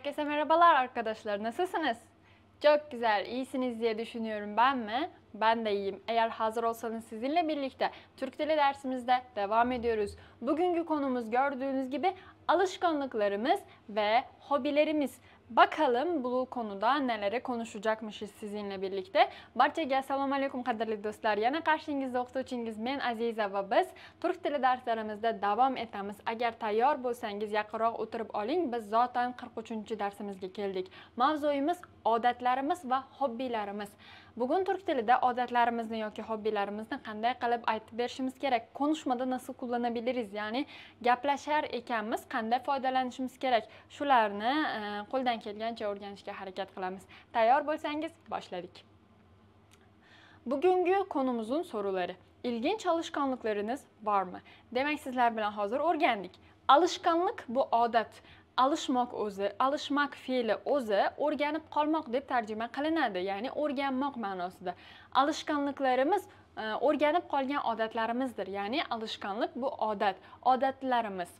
Herkese merhabalar arkadaşlar. Nasılsınız? Çok güzel, iyisiniz diye düşünüyorum ben mi? Ben de iyiyim. Eğer hazır olsanız sizinle birlikte Türk Dili dersimizde devam ediyoruz. Bugünkü konumuz gördüğünüz gibi alışkanlıklarımız ve hobilerimiz. Bakalım bu konuda nelere konuşacakmışız sizinle birlikde. gel assalomu alaykum qadrli do'stlar. Yana qarshingizda o'qituvchingiz men Aziza va biz turk tili darslarimizda davom etamiz. Agar tayyor bo'lsangiz yaqinroq o'tirib oling. Biz zaten 43-darsimizga keldik. Mavzuyumuz odatlarimiz va hobbilarimiz. bugun turk tilida odatlarimizni yoki hobbilarimizni qanday qilib aytib berishimiz kerak konuşmada nasıl kullanabiliriz ya'ni gaplashar ekanmiz qanday foydalanishimiz kerak shularni e, qo'ldan kelgancha o'rganishga harakat qilamiz tayyor bo'lsangiz boshladik bugungi konumuzun so'rovlari ilginch alışkanlıklarınız var mı demak sizlar bilan hozir o'rgandik alışkanlık bu odat alishmoq o'zi alishmak fe'li o'zi o'rganib qolmoq deb tarjima qilinadi ya'ni o'rganmoq ma'nosida alishqonliklarimiz e, o'rganib qolgan odatlarimizdir ya'ni alishqonlik bu odat odatlarimiz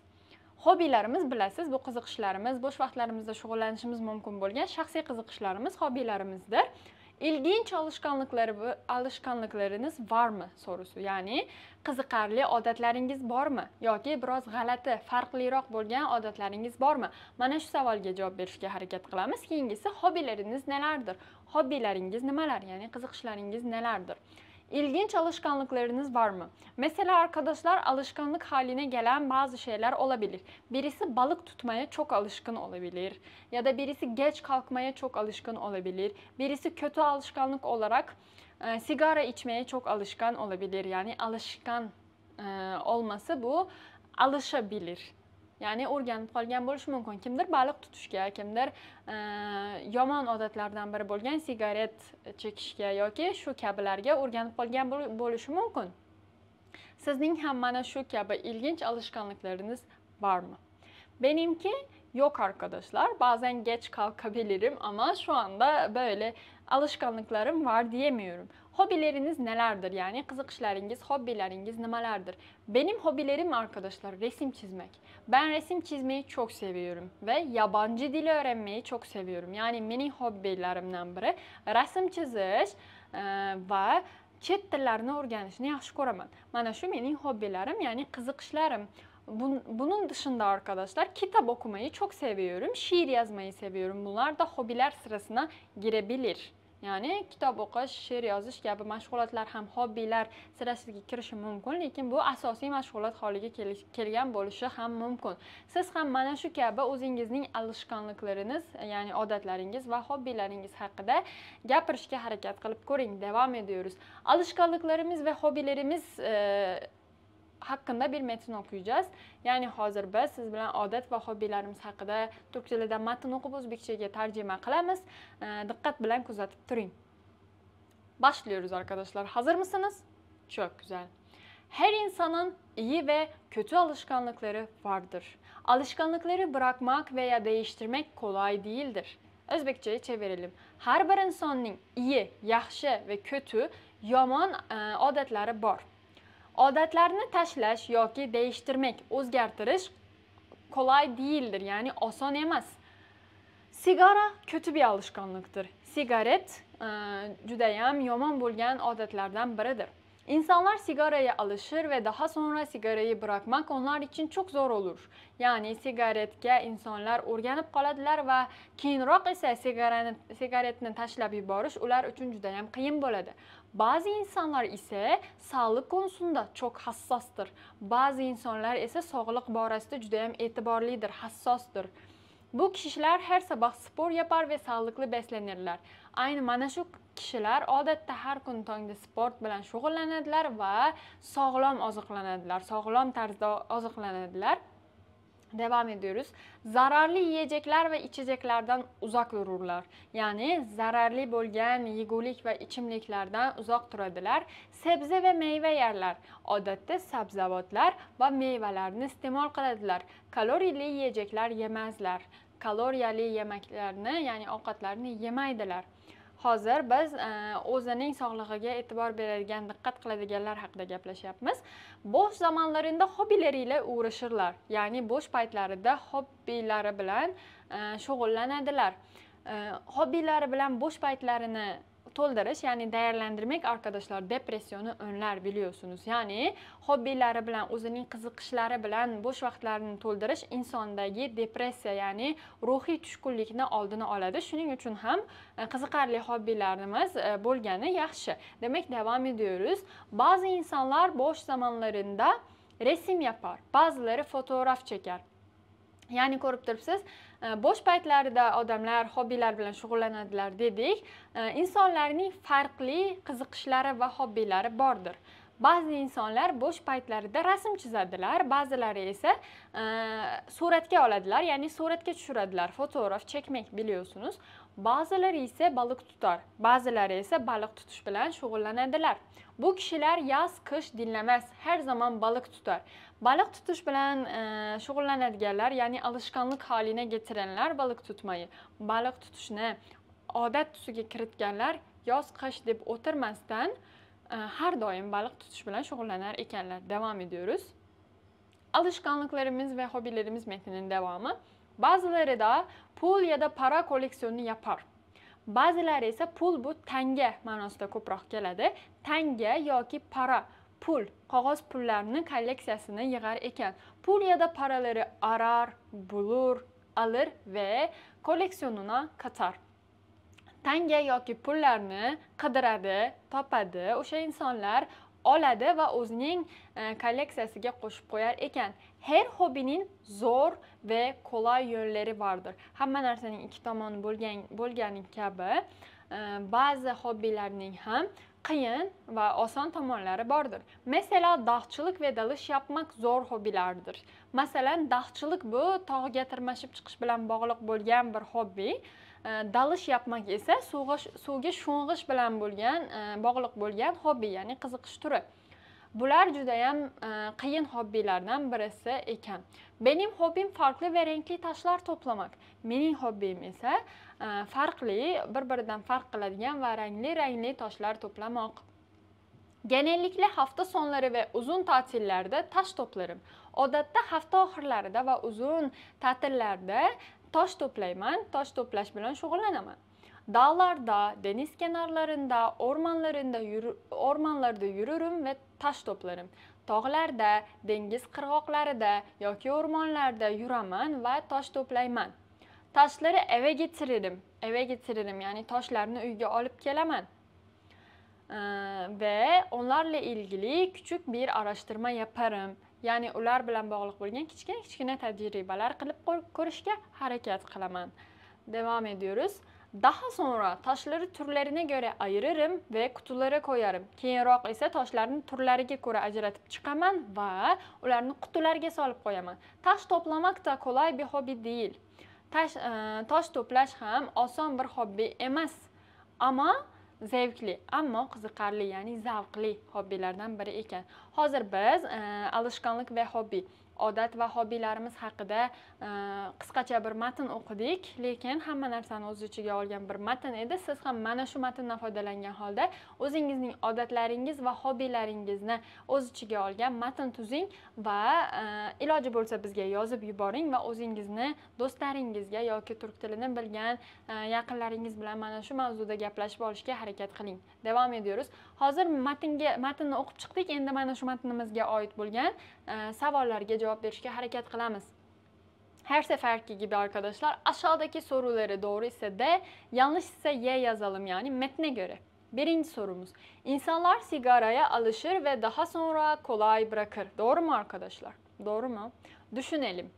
hobbilarimiz bilasiz bu qiziqishlarimiz bo'sh vaqtlarimizda shug'ullanishimiz mumkin bo'lgan shaxsiy qiziqishlarimiz hobbilarimizdir ilginç alışkanlıkları alışkanlıklarınız var mı sorusu ya'ni qiziqarli odatlaringiz bormi yoki biroz g'alati farqliroq bo'lgan odatlaringiz bormi mana shu savolga javob berishga harakat qilamiz keyingisi hobbilaringiz nelardir hobbilaringiz nimalar ya'ni qiziqishlaringiz nelardir İlginç alışkanlıklarınız var mı? Mesela arkadaşlar alışkanlık haline gelen bazı şeyler olabilir. Birisi balık tutmaya çok alışkın olabilir ya da birisi geç kalkmaya çok alışkın olabilir. Birisi kötü alışkanlık olarak e, sigara içmeye çok alışkan olabilir. Yani alışkan e, olması bu alışabilir. ya'ni o'rganib qolgan bo'lishi mumkin kimdir baliq tutishga kimdir e, yomon odatlardan biri bo'lgan sigaret chekishga yoki shu kabilarga o'rganib qolgan bo'lishi mumkin sizning ham mana shu kabi ilginch alishqonliklaringiz bormi yo'q arkadoshlar arkadaşlar bazen qalqa kalkabilirim ammo shu anda böyle alışkanlıklarım var diyemiyorum. Hobileriniz nelerdir? Yani kızıkışlarınız, hobileriniz nelerdir? Benim hobilerim arkadaşlar resim çizmek. Ben resim çizmeyi çok seviyorum ve yabancı dil öğrenmeyi çok seviyorum. Yani mini hobilerimden biri resim çiziş e, ve chet tillarini o'rganishni yaxshi ko'raman. Mana shu mening hobbilerim yani kızıkışlarım. Bunun dışında arkadaşlar kitap okumayı çok seviyorum, şiir yazmayı seviyorum. Bunlar da hobiler sırasına girebilir. ya'ni kitob o'qish she'r yozish kabi mashg'ulotlar ham hobbilar sirasiga kirishi mumkin lekin bu asosiy mashg'ulot holiga kelgan bo'lishi ham mumkin siz ham mana shu kabi o'zingizning alishqonliklaringiz ya'ni odatlaringiz va hobbilaringiz haqida gapirishga harakat qilib ko'ring davom ediyoruz alishqonliklarimiz va hobbilarimiz e, Hakkında bir metin okuyacağız. Yani hazır biz siz bilan odat va hobbilarimiz haqida turk tilidan matn o'qib o'zbekchaga tarjima qilamiz. Ee, Dikkat bilen kuzatib turing. Başlıyoruz arkadaşlar. Hazır mısınız? Çok güzel. Her insanın iyi ve kötü alışkanlıkları vardır. Alışkanlıkları bırakmak veya değiştirmek kolay değildir. Özbekçe'ye çevirelim. Her bir insanın iyi, yaxşı ve kötü, yaman e, adetlere var. odatlarni tashlash yoki değiştirmek, o'zgartirish qulay değildir, ya'ni oson emas sigara kötü bir alışkanlıktır sigaret judayam yomon bo'lgan odatlardan biridir İnsanlar sigaraya alışır ve daha sonra sigarayı bırakmak onlar için çok zor olur. Yani sigaretke insanlar o'rganib qoladilar ve keyinroq ise sigarani sigaretni tashlab yuborish ular üçüncü juda ham qiyin Bazı insanlar ise sağlık konusunda çok hassastır. Bazı insanlar ise sağlık borasida juda ham e'tiborlidir, hassasdır. Bu kişiler her sabah spor yapar ve sağlıklı beslenirler. ayni mana shu kishilar odatda har kuni tongda sport bilan shug'ullanadilar va sog'lom oziqlanadilar sog'lom tarzda oziqlanadilar davom ediyoruz. Zararli yiyecekler ve içeceklerden uzak dururlar. Yani zararli bo'lgan yegulik va ichimliklardan uzoq turadilar. Sebze va meyve yerler. Odatda sabzavotlar va mevalarni iste'mol qiladilar. Kalorili yiyecekler yemazlar. Kaloriyali yemaklarni, ya'ni ovqatlarni yemaydilar. hozir biz e, o'zining sog'lig'iga e'tibor beradigan diqqat qiladiganlar haqida gaplashyapmiz bo'sh zamonlarida hobbilariga uğraşırlar ya'ni bo'sh paytlarida hobbilari bilan e, shug'ullanadilar e, hobbilari bilan bo'sh paytlarini to'ldirish ya'ni değerlendirmek arkadaşlar depressiyani önler biliyorsunuz. Yani hobbilari bilan o'zining qiziqishlari bilan bo'sh vaqtlarini to'ldirish insondagi depressiya ya'ni ruhiy tushkunlikni oldini oladi. Shuning uchun ham e, qiziqarli hobbilarimiz e, bo'lgani yaxshi. Demak, davom ediyoruz. Ba'zi insonlar bo'sh zamanlarında resim yapar, ba'zilari fotoğraf çeker. ya'ni ko'rib turibsiz bo'sh paytlarida odamlar hobbilar bilan shug'ullanadilar dedik insonlarning farqli qiziqishlari va hobbilari bordir ba'zi insonlar bo'sh paytlarida rasm chizadilar ba'zilari esa suratga oladilar ya'ni suratga tushiradilar fotograf chekmak biliyorsunuz Bazıları ise balık tutar, bazıları ise balık tutuş bilen shug'ullanadilar. Bu kişiler yaz kış dinlemez, her zaman balık tutar. Balık tutuş bilen e, shug'ullanadiganlar, ya'ni alışkanlık haline getirenler balık tutmayı, balık tutuşni adet tusiga kiritganlar yaz-kış deyip o'tirmasdan e, har doim balık tutuş bilen shug'ullanar ekanlar. Devam ediyoruz. Alışkanlıklarımız ve hobilerimiz metninin devamı. ba'zilari da pul ya da para koleksiyonunu yapar Bazıları esa pul bu tanga ma'nosida ko'proq keladi tanga yoki para pul qog'oz pullarni kolleksiyasini yig'ar ekan pul ya da paralari arar bulur alır va kolleksiyonuna qatar tanga yoki pullarni qidiradi topadi o'sha insonlar oladi va o'zining e, kolleksiyasiga qo'shib qo'yar ekan Her hobinin zo'r ve kolay yönleri vardır. Hamma narsaning ikki tomoni bo'lgan bo'lgani kabi e, ba'zi hobbilarning ham qiyin va oson tomonlari bordir. Mesela dağçılık ve dalış yapmak zor hobilardir. Masalan, dağçılık bu tog'ga tirmashib chiqish bilan bog'liq bo'lgan bir hobi. E, dalış yapmak esa suvga sho'ng'ish bilan bo'lgan e, bog'liq bo'lgan hobi, ya'ni qiziqish turi. bular judayam e, qiyin hobbilardan birisi ekan mening hobbim farqli va rangli toshlar to'plamak mening hobbim esa e, farqli bir biridan farq qiladigan va rangli rangli toshlar to'plamoq genellikle hafta sonları ve uzun tatillerde taş toplarım. Odatda hafta oxirlarida va uzun tatillerde tosh to'playman tosh to'plash bilan shug'ullanaman Dağlarda, deniz kenarlarında, ormanlarında yürü, ormanlarda yürürüm ve taş toplarım. Tog'larda, dengiz qirg'oqlarida yoki ormanlarda yürümen ve taş to'playman. Taşları eve getiririm. Eve getiririm, yani taşlarını uyga alıp kelaman. Ee, ve onlarla ilgili küçük bir araştırma yaparım. ya'ni ular bilan bog'liq bo'lgan kichkina kichkina tajribalar qilib ko'rishga hareket qilaman Devam ediyoruz Daha sonra taşları türlerine göre ayırırım ve kutulara koyarım. Keyinroq ise toshlarni turlariga ko'ra ajratib chiqaman va ularni qutilarga solib qo'yaman. Taş to'plamak da kolay bir hobi değil. Taş, ıı, e, taş to'plash ham oson bir hobi emas. Ammo zevkli ammo qiziqarli ya'ni zavqli hobbilardan biri ekan hozir biz ıı, e, alışkanlık ve hobi odat va hobbilarimiz haqida e, qisqacha bir matn o'qidik lekin hamma narsani o'z ichiga olgan bir matn edi siz ham mana shu matndan foydalangan holda o'zingizning odatlaringiz va hobbilaringizni o'z ichiga olgan matn tuzing va e, iloji bo'lsa bizga yozib yuboring va o'zingizni do'stlaringizga yoki turk tilini bilgan e, yaqinlaringiz bilan mana shu mavzuda gaplashib olishga harakat qiling davom ediyoruz hozir matnga matnni o'qib chiqdik endi mana shu matnimizga oid bo'lgan Ee, savollarga cevap berishga hareket qilamiz her seferki gibi arkadaşlar aşağıdaki soruları doğru ise D, yanlış ise Y yazalım yani metne göre. Birinci sorumuz. İnsanlar sigaraya alışır ve daha sonra kolay bırakır. Doğru mu arkadaşlar? Doğru mu? Düşünelim.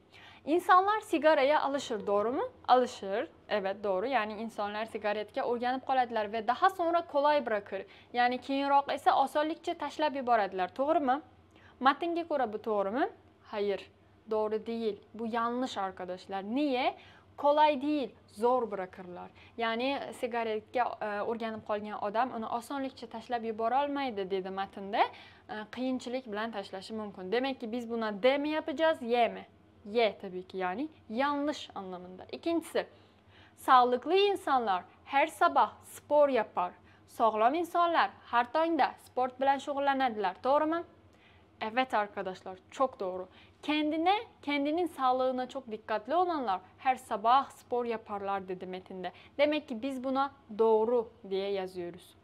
İnsanlar sigaraya alışır, doğru mu? Alışır. Evet, doğru. Yani insanlar sigaretga organik qoladilar ve daha sonra kolay bırakır. Yani ise keyinroq taşla bir tashlab Doğru mu? Mattinge göre bu doğru mu? Hayır. Doğru değil. Bu yanlış arkadaşlar. Niye? kolay değil, zor bırakırlar. Yani sigaretga e, o'rganib qolgan odam uni osonlikcha tashlab yubora olmaydi dedi matnda. E, qiyinchilik bilan mümkün demek ki biz buna D mi yapacağız, Y mi? Y tabii ki yani yanlış anlamında. İkincisi, sağlıklı insanlar her sabah spor yapar. Sog'lom insonlar har tongda sport bilan shug'ullanadilar, to'g'rimi? Evet arkadaşlar çok doğru. Kendine, kendinin sağlığına çok dikkatli olanlar her sabah spor yaparlar dedi metinde. Demek ki biz buna doğru diye yazıyoruz.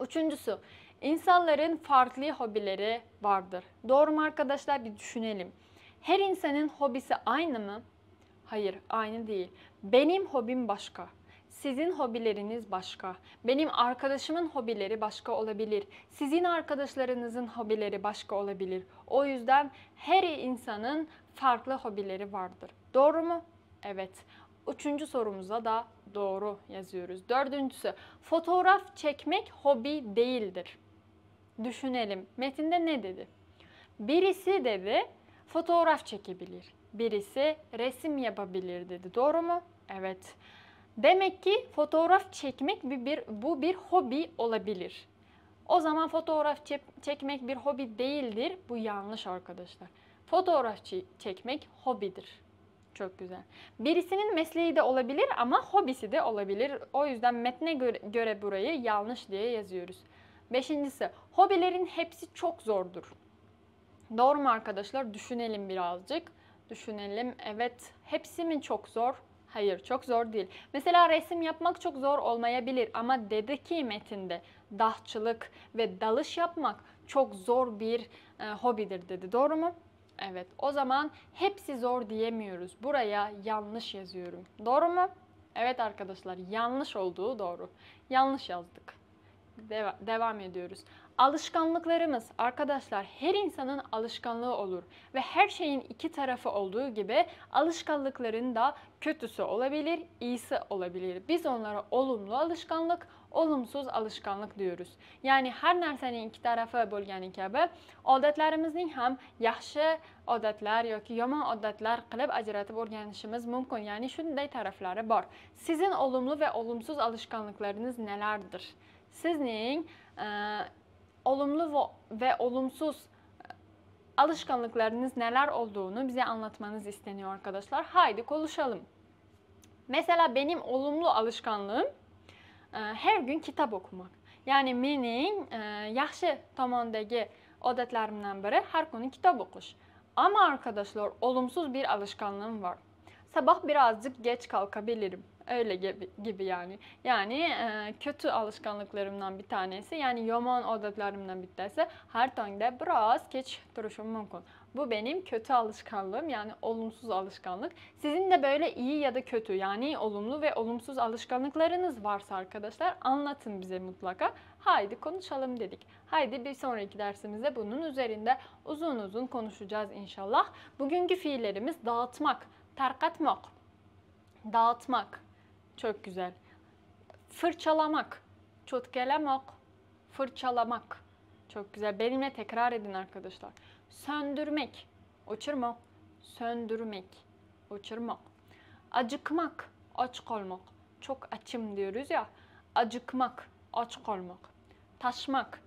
Üçüncüsü, insanların farklı hobileri vardır. Doğru mu arkadaşlar bir düşünelim. Her insanın hobisi aynı mı? Hayır, aynı değil. Benim hobim başka. Sizin hobileriniz başka. Benim arkadaşımın hobileri başka olabilir. Sizin arkadaşlarınızın hobileri başka olabilir. O yüzden her insanın farklı hobileri vardır. Doğru mu? Evet. Üçüncü sorumuza da doğru yazıyoruz. Dördüncüsü, fotoğraf çekmek hobi değildir. Düşünelim. Metinde ne dedi? Birisi dedi fotoğraf çekebilir. Birisi resim yapabilir dedi. Doğru mu? Evet. Demek ki fotoğraf çekmek bir, bu bir hobi olabilir. O zaman fotoğraf çekmek bir hobi değildir. Bu yanlış arkadaşlar. Fotoğraf çekmek hobidir. Çok güzel. Birisinin mesleği de olabilir ama hobisi de olabilir. O yüzden metne göre, göre burayı yanlış diye yazıyoruz. Beşincisi, hobilerin hepsi çok zordur. Doğru mu arkadaşlar? Düşünelim birazcık. Düşünelim. Evet, hepsi mi çok zor? Hayır çok zor değil. Mesela resim yapmak çok zor olmayabilir ama dedi ki metinde dahçılık ve dalış yapmak çok zor bir e, hobidir dedi. Doğru mu? Evet. O zaman hepsi zor diyemiyoruz. Buraya yanlış yazıyorum. Doğru mu? Evet arkadaşlar yanlış olduğu doğru. Yanlış yazdık. Deva devam ediyoruz. Alışkanlıklarımız arkadaşlar her insanın alışkanlığı olur ve her şeyin iki tarafı olduğu gibi alışkanlıkların da kötüsü olabilir, iyisi olabilir. Biz onlara olumlu alışkanlık, olumsuz alışkanlık diyoruz yani her nərsənin iki tarafı tərəfi bo'lgani kabi, hem ham yaxshi odatlar yoki yaman odatlar qilib ajratib o'rganishimiz mümkün Ya'ni şu shunday taraflari var Sizin olumlu ve olumsuz alışkanlıklarınız nelerdir? Sizning olumlu ve olumsuz e, alışkanlıklarınız neler olduğunu bize anlatmanız isteniyor arkadaşlar. Haydi konuşalım. Mesela benim olumlu alışkanlığım e, her gün kitap okumak. Yani mənim e, yaxşı tomondagi odetlerimden biri her gün kitap okuş. Ama arkadaşlar olumsuz bir alışkanlığım var. Sabah birazcık geç kalkabilirim. Öyle gibi, yani. Yani e, kötü alışkanlıklarımdan bir tanesi, yani yaman adetlerimden bir tanesi her tongda biraz geç duruşum mümkün. Bu benim kötü alışkanlığım yani olumsuz alışkanlık. Sizin de böyle iyi ya da kötü yani olumlu ve olumsuz alışkanlıklarınız varsa arkadaşlar anlatın bize mutlaka. Haydi konuşalım dedik. Haydi bir sonraki dersimizde bunun üzerinde uzun uzun konuşacağız inşallah. Bugünkü fiillerimiz dağıtmak, terkatmak, dağıtmak, çok güzel. Fırçalamak. Çutkelemek. Fırçalamak. Çok güzel. Benimle tekrar edin arkadaşlar. Söndürmek. uçurma. Söndürmek. uçurma. Acıkmak. Aç kalmak. Çok açım diyoruz ya. Acıkmak. Aç kalmak. Taşmak.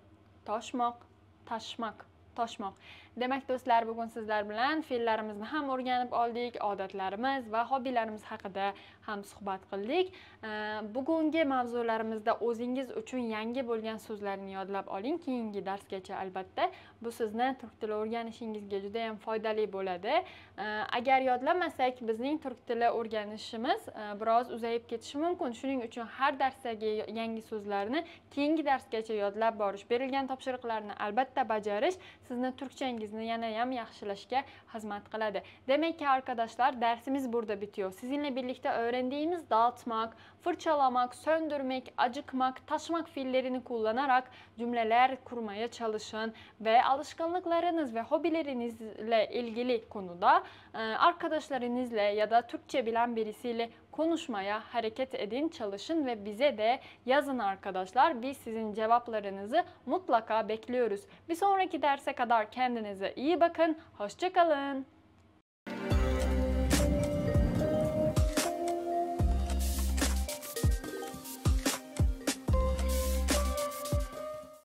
Taşmak. Taşmak. Taşmak. demak do'stlar bugun sizlar bilan fe'llarimizni ham o'rganib oldik odatlarimiz va hobbilarimiz haqida ham suhbat qildik bugungi mavzularimizda o'zingiz uchun yangi bo'lgan so'zlarni yodlab oling keyingi darsgacha albatta bu sizni turk tili o'rganishingizga juda yam foydali bo'ladi agar yodlamasak bizning turk tili o'rganishimiz e, biroz uzayib ketishi mumkin shuning uchun har darsdagi yangi so'zlarni keyingi darsgacha yodlab borish berilgan topshiriqlarni albatta bajarish sizni turkchangiz daxlingizni yanayam yaxshilashga xizmat qiladi. Demek ki arkadaşlar dersimiz burada bitiyor. Sizinle birlikte öğrendiğimiz dağıtmak, fırçalamak, söndürmek, acıkmak, taşmak fiillerini kullanarak cümleler kurmaya çalışın ve alışkanlıklarınız ve hobilerinizle ilgili konuda e, arkadaşlarınızla ya da Türkçe bilen birisiyle konuşmaya hareket edin, çalışın ve bize de yazın arkadaşlar. Biz sizin cevaplarınızı mutlaka bekliyoruz. Bir sonraki derse kadar kendinize iyi bakın. Hoşçakalın.